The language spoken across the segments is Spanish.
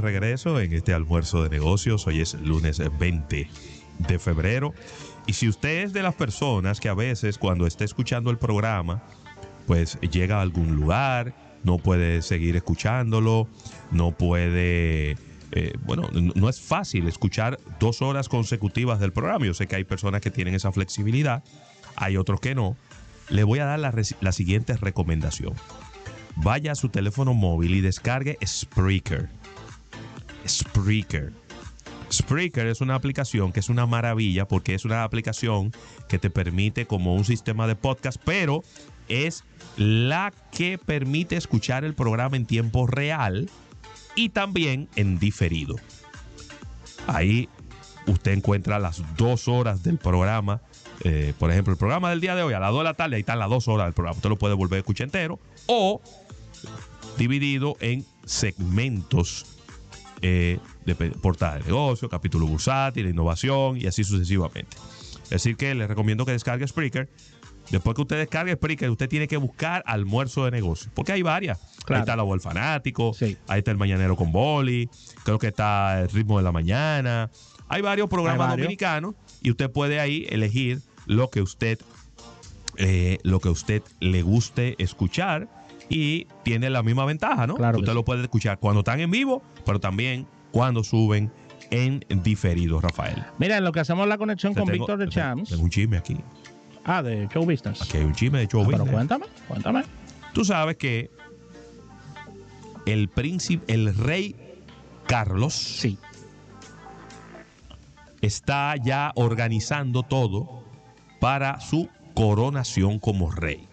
regreso en este almuerzo de negocios. Hoy es lunes 20 de febrero. Y si usted es de las personas que a veces cuando está escuchando el programa, pues llega a algún lugar, no puede seguir escuchándolo, no puede... Eh, bueno, no es fácil escuchar dos horas consecutivas del programa. Yo sé que hay personas que tienen esa flexibilidad, hay otros que no. Le voy a dar la, la siguiente recomendación. Vaya a su teléfono móvil y descargue Spreaker. Spreaker. Spreaker es una aplicación que es una maravilla porque es una aplicación que te permite como un sistema de podcast, pero es la que permite escuchar el programa en tiempo real y también en diferido. Ahí usted encuentra las dos horas del programa. Eh, por ejemplo, el programa del día de hoy a las dos de la tarde, ahí están las dos horas del programa. Usted lo puede volver a escuchar entero o dividido en segmentos eh, de portada de negocio, capítulo bursátil, innovación y así sucesivamente. Es decir, que les recomiendo que descargue Spreaker. Después que usted descargue Spreaker, usted tiene que buscar almuerzo de negocio. Porque hay varias. Ahí está la voz fanático, ahí está el mañanero con boli, creo que está el ritmo de la mañana. Hay varios programas dominicanos y usted puede ahí elegir lo que usted, eh, lo que usted le guste escuchar y tiene la misma ventaja, ¿no? Claro. Usted lo puede escuchar cuando están en vivo, pero también cuando suben en diferido, Rafael. Mira, en lo que hacemos la conexión con Víctor de Champs. Tengo un chisme aquí. Ah, de Show Business. Aquí hay un chisme de Show ah, Pero cuéntame, cuéntame. Tú sabes que el príncipe, el rey Carlos. Sí. Está ya organizando todo para su coronación como rey.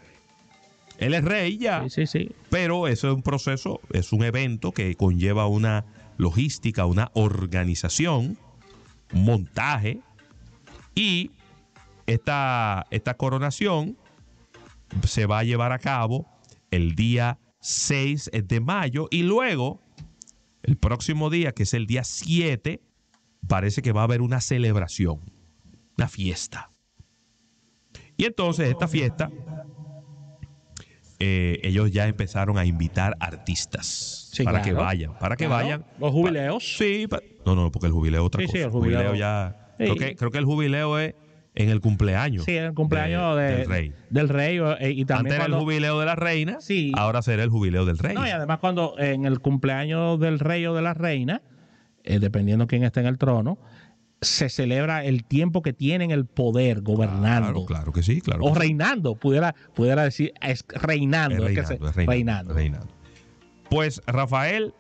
Él es rey ya. Sí, sí, sí. Pero eso es un proceso, es un evento que conlleva una logística, una organización, montaje. Y esta, esta coronación se va a llevar a cabo el día 6 de mayo y luego el próximo día, que es el día 7, parece que va a haber una celebración, una fiesta. Y entonces esta fiesta eh, ellos ya empezaron a invitar artistas para que vayan, para que vayan. Los jubileos. sí, no, no, porque el jubileo otra sí, cosa. Sí, el jubileo, ya. Creo que, el jubileo es en el cumpleaños. Sí, el cumpleaños del rey. Del rey eh, y Antes era el jubileo de la reina, sí. ahora será el jubileo del rey. No, y además cuando en el cumpleaños del rey o de la reina, eh, dependiendo quién esté en el trono, se celebra el tiempo que tienen el poder gobernando. Claro, que sí, claro. o reinando, pudiera, pudiera decir, es reinando, Pues Rafael,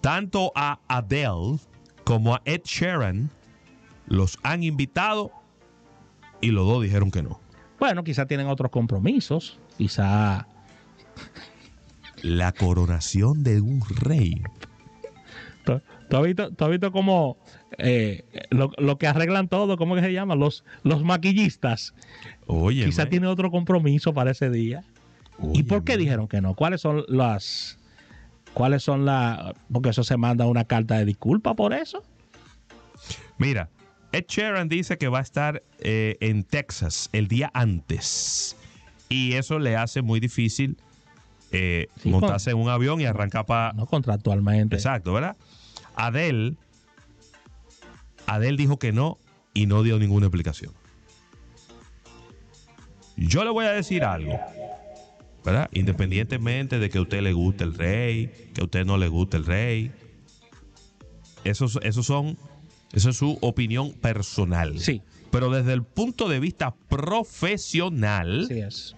tanto a Adele como a Ed Sheeran los han invitado y los dos dijeron que no. Bueno, quizá tienen otros compromisos, quizá... La coronación de un rey ¿Tú, has visto, cómo eh, lo, que arreglan todo, cómo que se llaman, Los, los maquillistas. Oye. Quizá tiene otro compromiso para ese día. ¿Y por qué dijeron que no? ¿Cuáles son las... ¿Cuáles son las... Porque eso se manda una carta de disculpa por eso. Mira, Ed Sheeran dice que va a estar eh, en Texas el día antes. Y eso le hace muy difícil eh, montarse en un avión y arrancar para. No contractualmente. Exacto, ¿verdad? Adel, Adel dijo que no y no dio ninguna explicación. Yo le voy a decir algo, ¿verdad? Independientemente de que a usted le guste el rey, que a usted no le guste el rey. Eso, son, eso es su opinión personal. Sí. Pero desde el punto de vista profesional, Sí, es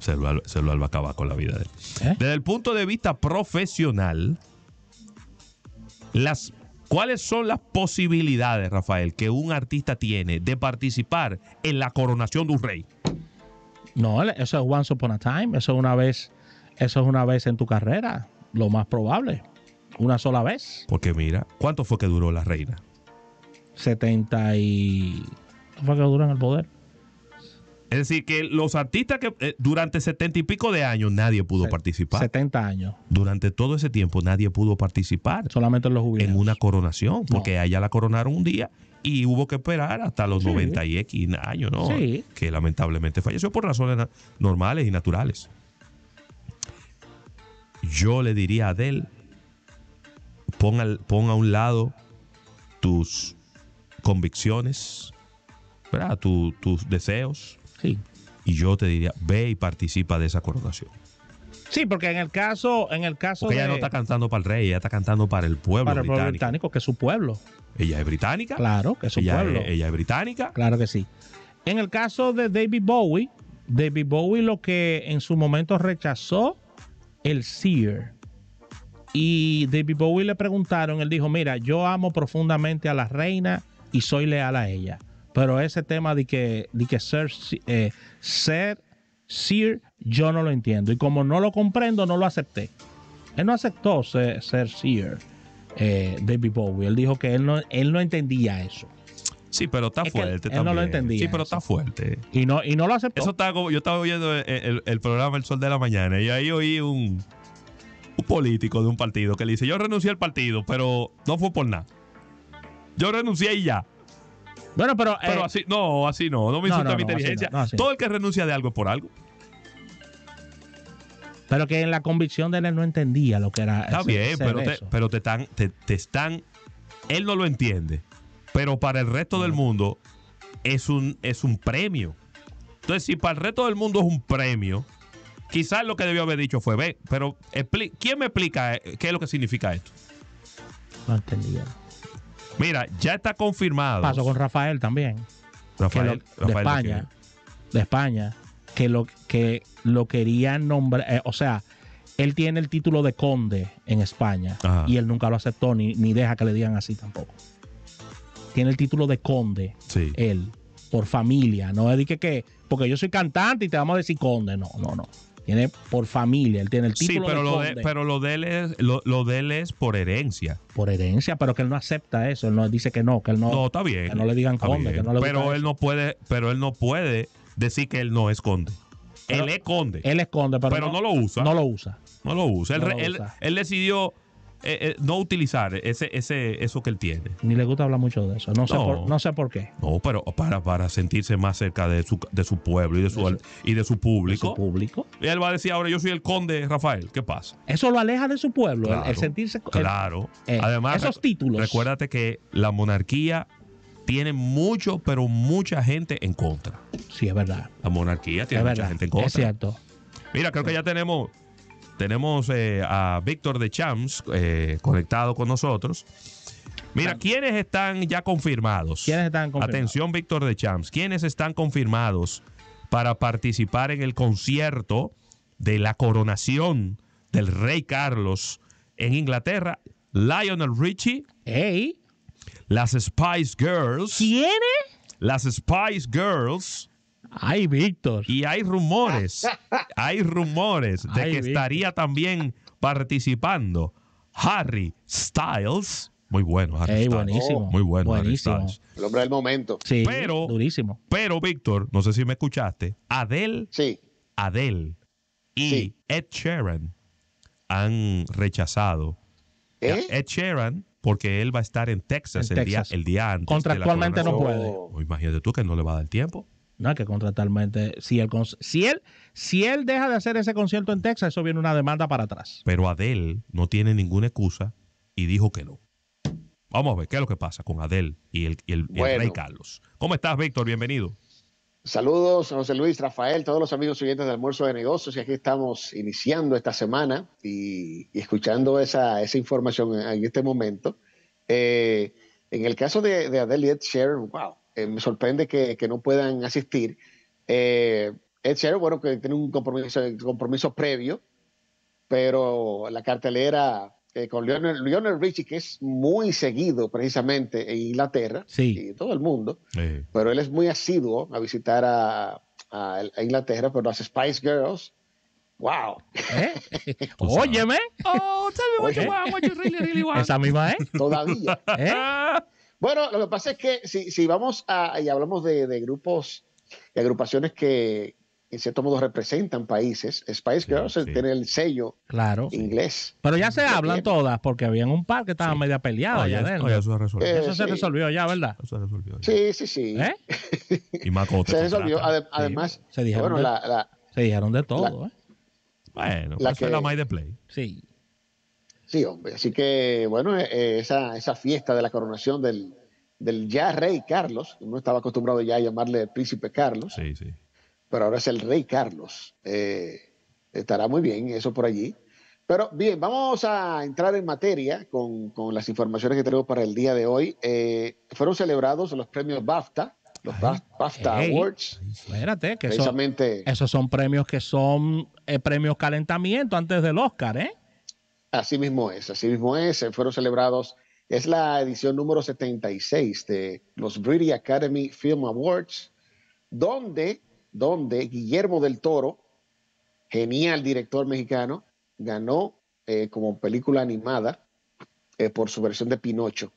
se lo, se lo acaba con la vida de él. ¿Eh? Desde el punto de vista profesional, las, ¿cuáles son las posibilidades, Rafael, que un artista tiene de participar en la coronación de un rey? No, eso es once upon a time, eso es una vez, eso es una vez en tu carrera, lo más probable, una sola vez. Porque mira, ¿cuánto fue que duró la reina? 70 y... ¿Cuánto fue que duró en el poder? Es decir, que los artistas que eh, durante setenta y pico de años nadie pudo participar. 70 años. Durante todo ese tiempo nadie pudo participar. Solamente los En una coronación, porque a ella la coronaron un día y hubo que esperar hasta los 90 y X años, ¿no? Que lamentablemente falleció por razones normales y naturales. Yo le diría a él pon, a un lado tus convicciones, ¿verdad? tus deseos, Sí. Y yo te diría, ve y participa de esa coronación. Sí, porque en el caso, en el caso ella no está cantando para el rey, ella está cantando para el pueblo para el británico. que es su pueblo. Ella es británica. Claro, que es su pueblo. ella es británica. Claro que sí. En el caso de David Bowie, David Bowie lo que en su momento rechazó el Seer. Y David Bowie le preguntaron, él dijo, mira, yo amo profundamente a la reina y soy leal a ella. Pero ese tema de que, de que ser, seer, eh, ser yo no lo entiendo. Y como no lo comprendo, no lo acepté. Él no aceptó ser, seer eh, David Bowie. Él dijo que él no, él no entendía eso. Sí, pero está fuerte. no lo entendía. Sí, pero está fuerte. Y no, y no lo aceptó. Eso yo estaba oyendo eh, el, programa El Sol de la Mañana y ahí oí un, un político de un partido que le dice, yo renuncié al partido, pero no fue por nada. Yo renuncié y ya pero. Eh, pero así, no, así no. No me insulta mi inteligencia. Todo el que renuncia de algo es por algo. Pero que en la convicción de él no entendía lo que era. Está bien, pero, te, están, te, están. Él no lo entiende. Pero para el resto del mm. mundo es un, es un premio. Entonces, si para el resto del mundo es un premio, quizás lo que debió haber dicho fue, ve, pero ¿quién me explica eh, qué es lo que significa esto? No entendía. Mira, ya está confirmado. Pasó con Rafael también. Rafael, de España. De España. Que lo, que lo querían nombrar. Eh, o sea, él tiene el título de conde en España. Y él nunca lo aceptó ni, ni deja que le digan así tampoco. Tiene el título de conde. Él. Por familia. No es que, que porque yo soy cantante y te vamos a decir conde. No, no, no. Tiene por familia, él tiene el título. Sí, pero, lo, de, pero lo, de él es, por herencia. Por herencia, pero que él no acepta eso, él no dice que no, que él no. No, está bien. Que no le digan conde, Pero él no puede, pero él no puede decir que él no es conde. él es conde. Él es conde, pero, no, lo usa. No lo usa. No lo usa. él decidió eh, eh, no utilizar ese, ese, eso que él tiene. Ni le gusta hablar mucho de eso. No, sé, por, no sé por qué. No, pero para, para sentirse más cerca de su, de su pueblo y de su, y de su público. público. Y él va a decir ahora, yo soy el conde Rafael. ¿Qué pasa? Eso lo aleja de su pueblo, el, sentirse. Claro. Eh, Además, esos títulos. Recuérdate que la monarquía tiene mucho, pero mucha gente en contra. Sí, es verdad. La monarquía tiene mucha gente en contra. Es cierto. Mira, creo que ya tenemos tenemos eh, a Víctor de Champs eh, conectado con nosotros. Mira, ¿quiénes están ya confirmados? ¿Quiénes están confirmados? Atención, Víctor de Champs. ¿Quiénes están confirmados para participar en el concierto de la coronación del rey Carlos en Inglaterra? Lionel Richie. Hey. Las Spice Girls. ¿Quiénes? Las Spice Girls. Ay, Víctor. Y hay rumores, hay rumores de que estaría también participando Harry Styles. Muy bueno, Harry Styles. muy bueno, buenísimo. El hombre del momento. pero, durísimo. Pero, Víctor, no sé si me escuchaste, Adele, sí. Adele y Ed Sheeran han rechazado. ¿Eh? Ed Sheeran porque él va a estar en Texas, el, Día, el día antes. Contractualmente no puede. Oh, imagínate tú que no le va a dar tiempo que contratar Si él, si, él, si él deja de hacer ese concierto en Texas, eso viene una demanda para atrás. Pero Adele no tiene ninguna excusa y dijo que no. Vamos a ver qué es lo que pasa con Adele y el, el, Rey Carlos. ¿Cómo estás, Víctor? Bienvenido. Saludos, José Luis, Rafael, todos los amigos siguientes de Almuerzo de Negocios. Y aquí estamos iniciando esta semana y, escuchando esa, información en, este momento. Eh, en el caso de, de Adele y Ed Sheeran, wow, eh, me sorprende que, no puedan asistir. Eh, Ed bueno, que tiene un compromiso, compromiso previo, pero la cartelera eh, con Lionel, Richie, que es muy seguido precisamente en Inglaterra y en todo el mundo, pero él es muy asiduo a visitar a, Inglaterra, pero las Spice Girls. Wow. ¿Eh? Óyeme. Oh, me what you really, really Esa misma, ¿eh? Todavía. ¿Eh? Bueno, lo que pasa es que si, si vamos a, y hablamos de, de grupos y agrupaciones que en cierto modo representan países, es país que sí. tiene el sello inglés. Pero ya se hablan todas, porque había un par que estaban medio media peleados. eso se eh, resolvió. ya, ¿verdad? Eso se resolvió. Ya. Sí, sí, sí. ¿Eh? y Macote. Se resolvió. Además, se dijeron, de, la, se dijeron de todo. ¿eh? Bueno, eso es la My de Play. Sí. Sí, hombre. Así que, bueno, eh, eh, esa, esa, fiesta de la coronación del, del ya rey Carlos, uno estaba acostumbrado ya a llamarle príncipe Carlos, sí, sí. pero ahora es el rey Carlos. Eh, estará muy bien eso por allí. Pero bien, vamos a entrar en materia con, con las informaciones que tenemos para el día de hoy. fueron celebrados los premios BAFTA, los BAFTA Awards. Espérate, que esos son premios que son premios calentamiento antes del Oscar, ¿eh? Así mismo es, así mismo es. Eh, fueron celebrados, es la edición número 76 de los British Academy Film Awards, donde, donde Guillermo del Toro, genial director mexicano, ganó eh, como película animada eh, por su versión de Pinocho.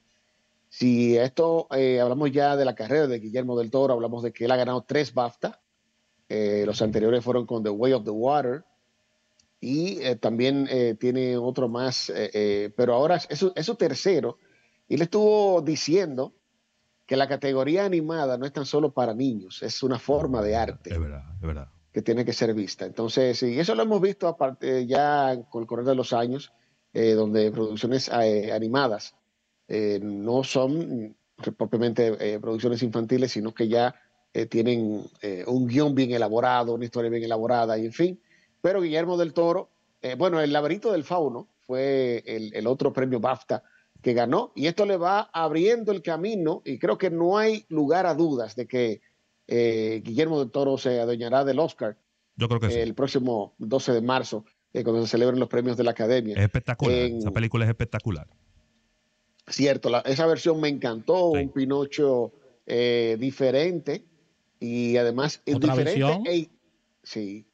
Si esto hablamos ya de la carrera de Guillermo del Toro, hablamos de que él ha ganado tres BAFTA. los anteriores fueron con The Way of the Water, y eh, también eh, tiene otro más, eh, pero ahora eso eso tercero. Y le estuvo diciendo que la categoría animada no es tan solo para niños, es una forma de arte. Que tiene que ser vista. Entonces, y eso lo hemos visto aparte, ya con el correr de los años, donde producciones animadas no son propiamente producciones infantiles, sino que ya tienen un guión bien elaborado, una historia bien elaborada, y en fin pero Guillermo del Toro, eh, bueno, El laberinto del fauno fue el, otro premio BAFTA que ganó y esto le va abriendo el camino y creo que no hay lugar a dudas de que eh, Guillermo del Toro se adueñará del Oscar el próximo 12 de marzo eh, cuando se celebren los premios de la Academia. Es espectacular, esa película es espectacular. Cierto, esa versión me encantó, un Pinocho diferente y además es diferente. E sí,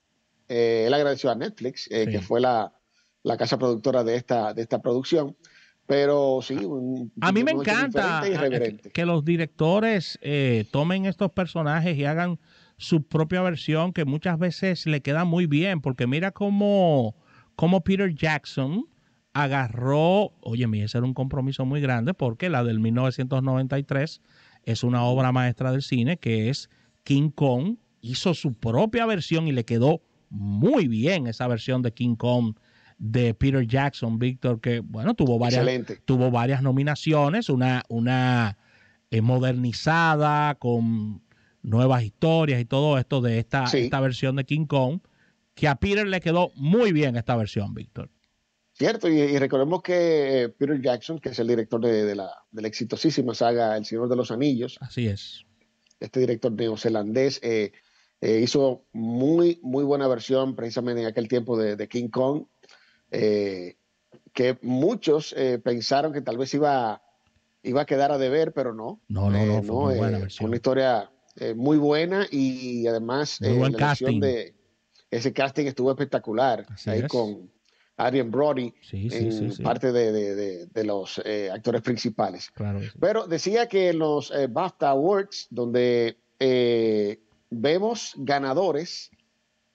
eh, él agradeció a Netflix, eh, que fue la, casa productora de esta, de esta producción. Pero sí, a mí me encanta que, los directores eh, tomen estos personajes y hagan su propia versión, que muchas veces le queda muy bien, porque mira cómo, Peter Jackson agarró, oye, mi, ese era un compromiso muy grande, porque la del 1993 es una obra maestra del cine, que es King Kong, hizo su propia versión y le quedó muy bien esa versión de King Kong de Peter Jackson, Víctor, que bueno, tuvo varias, tuvo varias nominaciones, una, una eh, modernizada con nuevas historias y todo esto de esta, esta versión de King Kong, que a Peter le quedó muy bien esta versión, Víctor. Cierto, y, recordemos que eh, Peter Jackson, que es el director de, la, de, exitosísima saga El Señor de los Anillos. Así es. Este director neozelandés eh, eh, hizo muy, muy buena versión precisamente en aquel tiempo de, King Kong, eh, que muchos eh, pensaron que tal vez iba, iba a quedar a deber, pero no. No, no, no, fue Una historia muy buena y, además de ese casting estuvo espectacular. ahí con Adrian Brody en parte de, los actores principales. Pero decía que en los BAFTA Awards, donde eh, vemos ganadores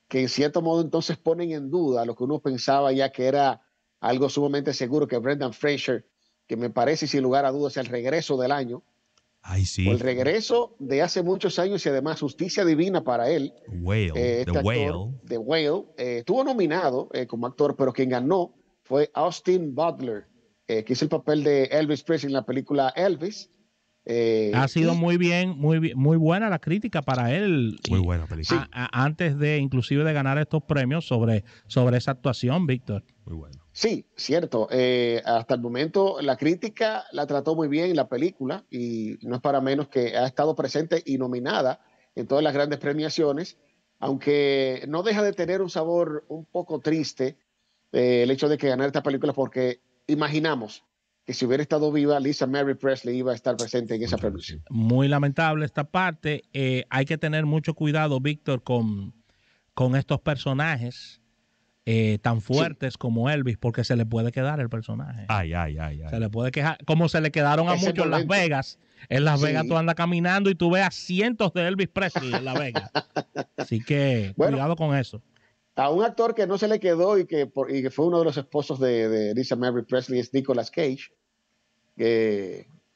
que en cierto modo entonces ponen en duda lo que uno pensaba ya que era algo sumamente seguro, que Brendan Fraser, que me parece sin lugar a dudas el regreso del año. Ay, El regreso de hace muchos años y además justicia divina para él. Whale, eh, este Whale. The Whale. Eh, estuvo nominado eh, como actor, pero quien ganó fue Austin Butler, eh, que hizo el papel de Elvis Presley en la película Elvis. Eh, ha sido muy bien, muy muy buena la crítica para él. Muy buena película. antes de inclusive de ganar estos premios sobre, sobre esa actuación, Víctor. Muy bueno. Sí, cierto. Eh, hasta el momento la crítica la trató muy bien la película y no es para menos que ha estado presente y nominada en todas las grandes premiaciones, aunque no deja de tener un sabor un poco triste eh, el hecho de que ganar esta película porque imaginamos que si hubiera estado viva, Lisa Mary Presley iba a estar presente en esa producción. Muy lamentable esta parte. Eh, hay que tener mucho cuidado, Víctor, con, con estos personajes. Eh, tan fuertes como Elvis, porque se le puede quedar el personaje. Ay, ay, ay. ay. Se le puede quejar, como se le quedaron a muchos en Las Vegas. En Las Vegas tú andas caminando y tú ves a cientos de Elvis Presley en Las Vegas. Así que cuidado con eso. A un actor que no se le quedó y que, fue uno de los esposos de, Lisa Mary Presley es Nicolas Cage,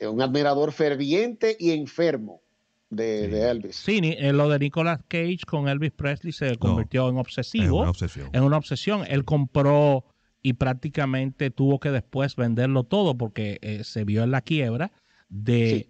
un admirador ferviente y enfermo de, Elvis. Sí, eh, lo de Nicolas Cage con Elvis Presley se convirtió en obsesivo. En una obsesión. En una obsesión. Él compró y prácticamente tuvo que después venderlo todo porque eh, se vio en la quiebra de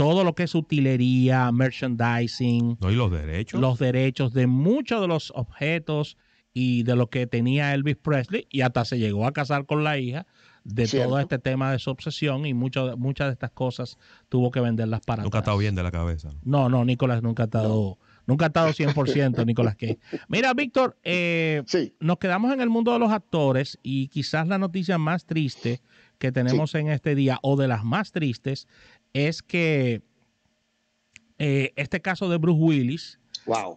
todo lo que es utilería, merchandising. No, y los derechos. Los derechos de muchos de los objetos y de lo que tenía Elvis Presley y hasta se llegó a casar con la hija de todo este tema de su obsesión y muchas de estas cosas tuvo que venderlas para Nunca ha estado bien de la cabeza. No, no, Nicolás nunca ha estado... Nunca ha 100%, Nicolás Mira, Víctor, eh, nos quedamos en el mundo de los actores y quizás la noticia más triste que tenemos en este día, o de las más tristes, es que eh, este caso de Bruce Willis,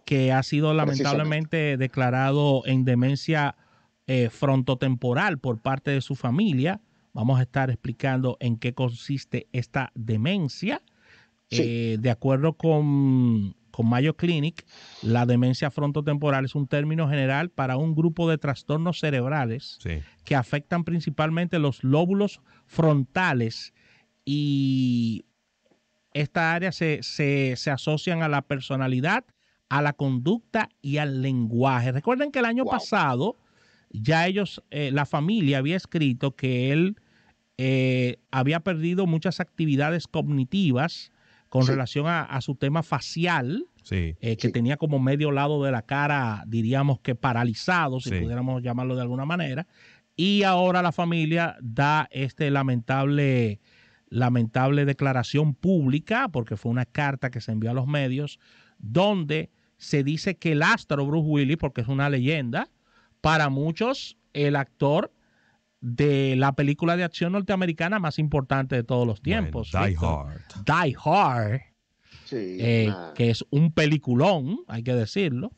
que ha sido lamentablemente declarado en demencia eh, frontotemporal por parte de su familia, vamos a estar explicando en qué consiste esta demencia. Eh, de acuerdo con, Mayo Clinic, la demencia frontotemporal es un término general para un grupo de trastornos cerebrales que afectan principalmente los lóbulos frontales y esta área se, asocian a la personalidad, a la conducta y al lenguaje. Recuerden que el año pasado ya ellos, eh, la familia había escrito que él eh, había perdido muchas actividades cognitivas con relación a, su tema facial, eh, que tenía como medio lado de la cara, diríamos que paralizado, si pudiéramos llamarlo de alguna manera. Y ahora la familia da este lamentable lamentable declaración pública, porque fue una carta que se envió a los medios, donde se dice que el astro Bruce Willis, porque es una leyenda, para muchos el actor de la película de acción norteamericana más importante de todos los tiempos. die Hard. Eh, que es un peliculón, hay que decirlo,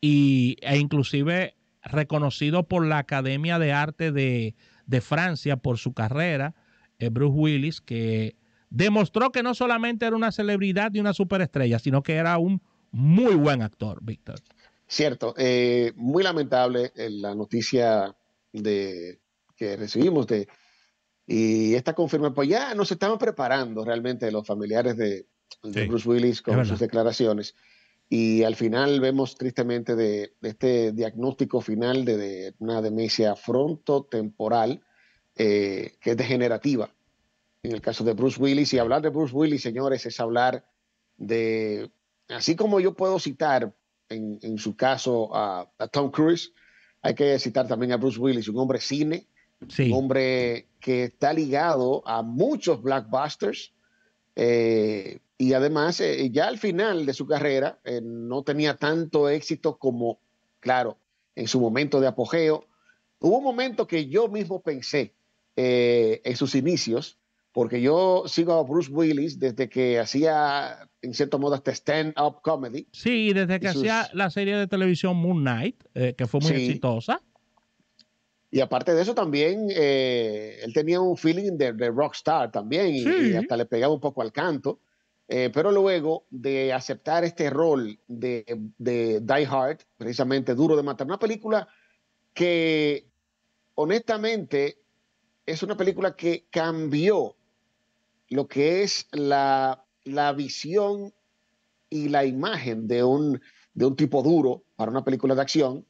y, e inclusive reconocido por la Academia de Arte de, de Francia por su carrera eh, Bruce Willis, que demostró que no solamente era una celebridad y una superestrella, sino que era un muy buen actor, Víctor. Cierto, eh, muy lamentable eh, la noticia de, que recibimos de, y esta confirma, pues ya nos estaban preparando realmente los familiares de, Bruce Willis con sus declaraciones. Y al final vemos tristemente de, este diagnóstico final de, de, una demencia frontotemporal eh, que es degenerativa. En el caso de Bruce Willis, y hablar de Bruce Willis, señores, es hablar de, así como yo puedo citar en, su caso a, Tom Cruise, hay que citar también a Bruce Willis, un hombre cine, un hombre que está ligado a muchos blockbusters. Eh, y además, eh, ya al final de su carrera, no tenía tanto éxito como, claro, en su momento de apogeo. Hubo un momento que yo mismo pensé eh, en sus inicios, porque yo sigo a Bruce Willis desde que hacía, en cierto modo, hasta stand-up comedy. Sí, desde que hacía la serie de televisión Moon Knight, eh, que fue muy exitosa. Y aparte de eso también, eh, él tenía un feeling de, rockstar también y, hasta le pegaba un poco al canto. pero luego de aceptar este rol de, de Die Hard, precisamente Duro de Matar, una película que honestamente es una película que cambió lo que es la, visión y la imagen de un, de un tipo duro para una película de acción,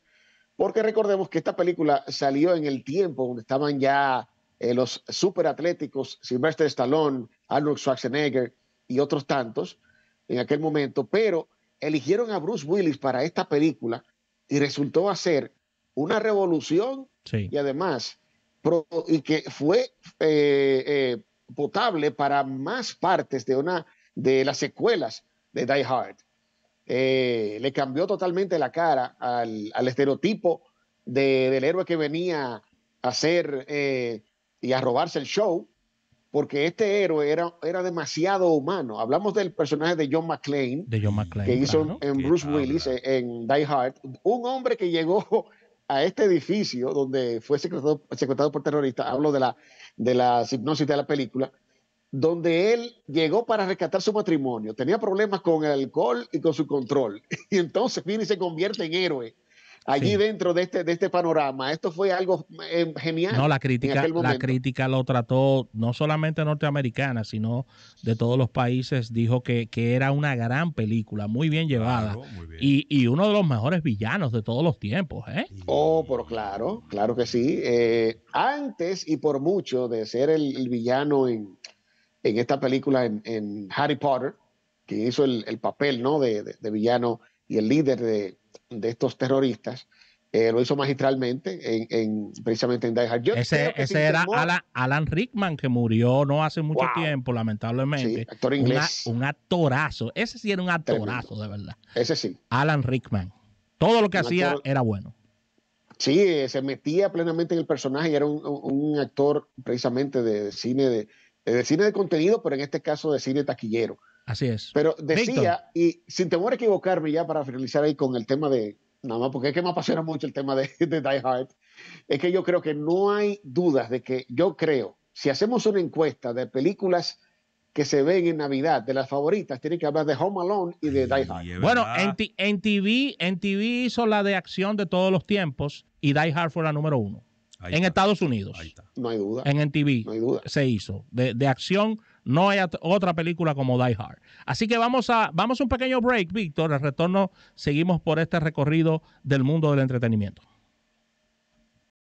porque recordemos que esta película salió en el tiempo donde estaban ya eh, los superatléticos Sylvester Stallone, Arnold Schwarzenegger y otros tantos en aquel momento, pero eligieron a Bruce Willis para esta película y resultó hacer una revolución y además y que fue eh, eh, potable para más partes de una de las secuelas de Die Hard. Eh, le cambió totalmente la cara al, estereotipo del héroe que venía a hacer y a robarse el show, porque este héroe era, era demasiado humano. Hablamos del personaje de John McClane, que hizo en, Bruce Willis, en Die Hard, un hombre que llegó a este edificio donde fue secuestrado, por terroristas, hablo de la, de la hipnosis de la película, donde él llegó para rescatar su matrimonio, tenía problemas con el alcohol y con su control, y entonces viene y se convierte en héroe allí dentro de este, de este panorama. Esto fue algo eh, genial. No, la crítica, la crítica lo trató no solamente norteamericana, sino de todos los países. Dijo que, era una gran película, muy bien llevada. Y, uno de los mejores villanos de todos los tiempos. ¿eh? Oh, pero claro, claro que sí. Eh, antes y por mucho de ser el, villano en, en, esta película, en, Harry Potter, que hizo el, papel ¿no? de villano y el líder de, estos terroristas, eh, lo hizo magistralmente precisamente en Die Hard. ese, era Alan, Rickman que murió no hace mucho tiempo, lamentablemente. actor inglés. un actorazo. Ese sí era un actorazo, de verdad. Ese sí. Alan Rickman. Todo lo que hacía era bueno. Sí, eh, se metía plenamente en el personaje y era un, actor precisamente cine de, cine de contenido, pero en este caso de cine taquillero. Así es. Pero decía, y sin temor a equivocarme ya para finalizar ahí con el tema de, nada más porque es que me apasiona mucho el tema de, Die Hard, es que yo creo que no hay dudas de que yo creo, si hacemos una encuesta de películas que se ven en Navidad, de las favoritas, tiene que hablar de Home Alone y de Die Hard. bueno, en, en, TV, en TV hizo la de acción de todos los tiempos y Die Hard fue la número uno. en Estados Unidos. No hay duda. En TV se hizo. De, de acción no hay otra película como Die Hard. Así que vamos a, vamos un pequeño break, Víctor. Al retorno seguimos por este recorrido del mundo del entretenimiento.